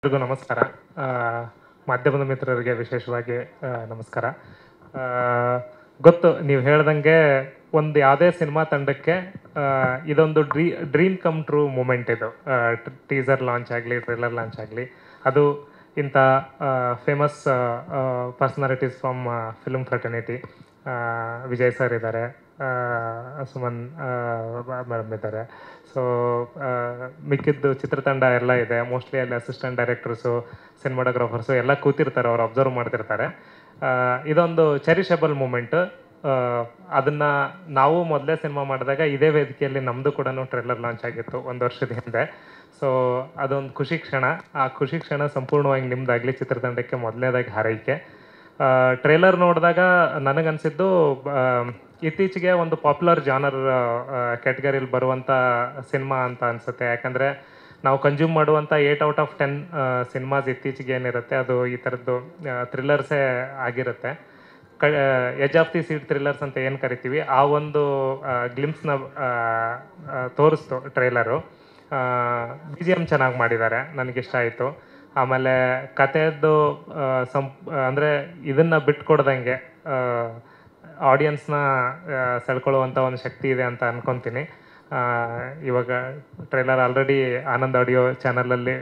ಎಲ್ರಿಗೂ ನಮಸ್ಕಾರ ಮಾಧ್ಯಮದ ಮಿತ್ರರಿಗೆ ವಿಶೇಷವಾಗಿ ನಮಸ್ಕಾರ ಗೊತ್ತು ನೀವು ಹೇಳ್ದಂಗೆ ಒಂದು ಯಾವುದೇ ಸಿನಿಮಾ ತಂಡಕ್ಕೆ ಇದೊಂದು dream dream come true moment ಇದು ಟೀಸರ್ ಲಾಂಚ್ ಆಗಲಿ ಟ್ರೇಲರ್ ಲಾಂಚ್ ಆಗಲಿ ಅದು ಇಂಥ famous personalities from film fraternity Vijay sir ಇದ್ದಾರೆ ಸುಮನ್ ಇದ್ದಾರೆ ಸೊ ಮಿಕ್ಕಿದ್ದು ಚಿತ್ರತಂಡ ಎಲ್ಲ ಇದೆ ಮೋಸ್ಟ್ಲಿ ಅಲ್ಲಿ ಅಸಿಸ್ಟೆಂಟ್ ಡೈರೆಕ್ಟರ್ಸು ಸಿನಿಮಾಟೋಗ್ರಾಫರ್ಸು ಎಲ್ಲ ಕೂತಿರ್ತಾರೆ ಅವ್ರು ಅಬ್ಸರ್ವ್ ಮಾಡ್ತಿರ್ತಾರೆ ಇದೊಂದು ಚೆರಿಷಬಲ್ ಮೂಮೆಂಟ್ ಅದನ್ನು ನಾವು ಮೊದಲೇ ಸಿನಿಮಾ ಮಾಡಿದಾಗ ಇದೇ ವೇದಿಕೆಯಲ್ಲಿ ನಮ್ಮದು ಕೂಡ ಟ್ರೇಲರ್ ಲಾಂಚ್ ಆಗಿತ್ತು ಒಂದು ವರ್ಷದ ಹಿಂದೆ ಸೊ ಅದೊಂದು ಖುಷಿ ಕ್ಷಣ ಆ ಖುಷಿ ಕ್ಷಣ ಸಂಪೂರ್ಣವಾಗಿ ನಿಮ್ಮದಾಗಲಿ ಚಿತ್ರತಂಡಕ್ಕೆ ಮೊದಲನೇದಾಗಿ ಹಾರೈಕೆ ಟ್ರೇಲರ್ ನೋಡಿದಾಗ ನನಗನ್ಸಿದ್ದು ಇತ್ತೀಚೆಗೆ ಒಂದು ಪಾಪ್ಯುಲರ್ ಜಾನರ್ ಕ್ಯಾಟಗರಿಲಿ ಬರುವಂಥ ಸಿನಿಮಾ ಅಂತ ಅನಿಸುತ್ತೆ ಯಾಕಂದರೆ ನಾವು ಕನ್ಸ್ಯೂಮ್ ಮಾಡುವಂಥ eight out of ten cinemas ಇತ್ತೀಚೆಗೆ ಏನಿರುತ್ತೆ ಅದು ಈ ಥರದ್ದು ಥ್ರಿಲ್ಲರ್ಸೇ ಆಗಿರುತ್ತೆ ಕ edge of the seat thrillers ಅಂತ ಏನು ಕರಿತೀವಿ ಆ ಒಂದು ಗ್ಲಿಮ್ಸ್ನ ತೋರಿಸ್ತು ಟ್ರೇಲರು ಬಿ ಜಿ ಎಮ್ ಚೆನ್ನಾಗಿ ಮಾಡಿದ್ದಾರೆ ನನಗಿಷ್ಟ ಆಯಿತು ಆಮೇಲೆ ಕಥೆಯದ್ದು ಸಂ ಅಂದರೆ ಇದನ್ನು ಬಿಟ್ಕೊಡ್ದಂಗೆ ಆಡಿಯನ್ಸ್ನ ಸೆಳ್ಕೊಳ್ಳುವಂಥ ಒಂದು ಶಕ್ತಿ ಇದೆ ಅಂತ ಅನ್ಕೊತೀನಿ ಇವಾಗ ಟ್ರೈಲರ್ ಆಲ್ರೆಡಿ ಆನಂದ್ ಆಡಿಯೋ ಚಾನಲಲ್ಲಿ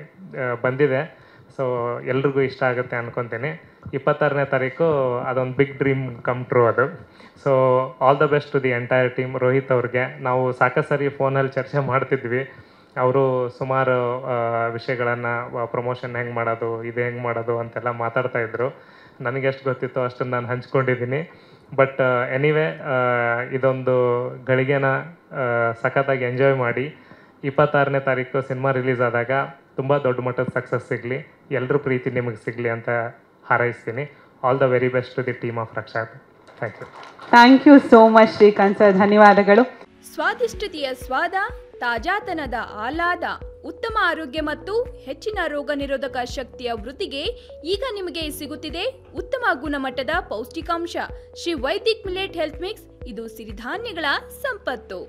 ಬಂದಿದೆ ಸೊ ಎಲ್ರಿಗೂ ಇಷ್ಟ ಆಗುತ್ತೆ ಅನ್ಕೊತೀನಿ ಇಪ್ಪತ್ತಾರನೇ ತಾರೀಕು ಅದೊಂದು ಬಿಗ್ ಡ್ರೀಮ್ ಕಮ್ ಟ್ರೂ ಅದು so all the best to the entire team Rohit ಅವ್ರಿಗೆ ನಾವು ಸಾಕಷ್ಟು ಸರಿ ಫೋನಲ್ಲಿ ಚರ್ಚೆ ಮಾಡ್ತಿದ್ವಿ ಅವರು ಸುಮಾರು ವಿಷಯಗಳನ್ನು ಪ್ರಮೋಷನ್ ಹೆಂಗೆ ಮಾಡೋದು ಇದು ಹೆಂಗೆ ಮಾಡೋದು ಅಂತೆಲ್ಲ ಮಾತಾಡ್ತಾ ಇದ್ರು ನನಗೆ ಎಷ್ಟು ಗೊತ್ತಿತ್ತು ಅಷ್ಟನ್ನು ನಾನು ಹಂಚ್ಕೊಂಡಿದ್ದೀನಿ ಬಟ್ ಎನಿವೇ ಇದೊಂದು ಗಳಿಗೆನ ಸಖತ್ತಾಗಿ ಎಂಜಾಯ್ ಮಾಡಿ ಇಪ್ಪತ್ತಾರನೇ ತಾರೀಕು ಸಿನಿಮಾ ರಿಲೀಸ್ ಆದಾಗ ತುಂಬ ದೊಡ್ಡ ಮಟ್ಟದ ಸಕ್ಸಸ್ ಸಿಗಲಿ ಎಲ್ಲರೂ ಪ್ರೀತಿ ನಿಮಗೆ ಸಿಗಲಿ ಅಂತ ಹಾರೈಸ್ತೀನಿ all the very best to the team of ರಕ್ಷಾತ್ thank you thank you so much Srikanth sir ಧನ್ಯವಾದಗಳು ಸ್ವಾದಿಷ್ಟತೆಯ ಸ್ವಾದ ತಾಜಾತನದ ಆಹ್ಲಾದ ಉತ್ತಮ ಆರೋಗ್ಯ ಮತ್ತು ಹೆಚ್ಚಿನ ರೋಗ ನಿರೋಧಕ ಶಕ್ತಿಯ ವೃತ್ತಿಗೆ ಈಗ ನಿಮಗೆ ಸಿಗುತ್ತಿದೆ ಉತ್ತಮ ಗುಣಮಟ್ಟದ ಪೌಷ್ಟಿಕಾಂಶ Shri Vaidik millet health mix ಇದು ಸಿರಿಧಾನ್ಯಗಳ ಸಂಪತ್ತು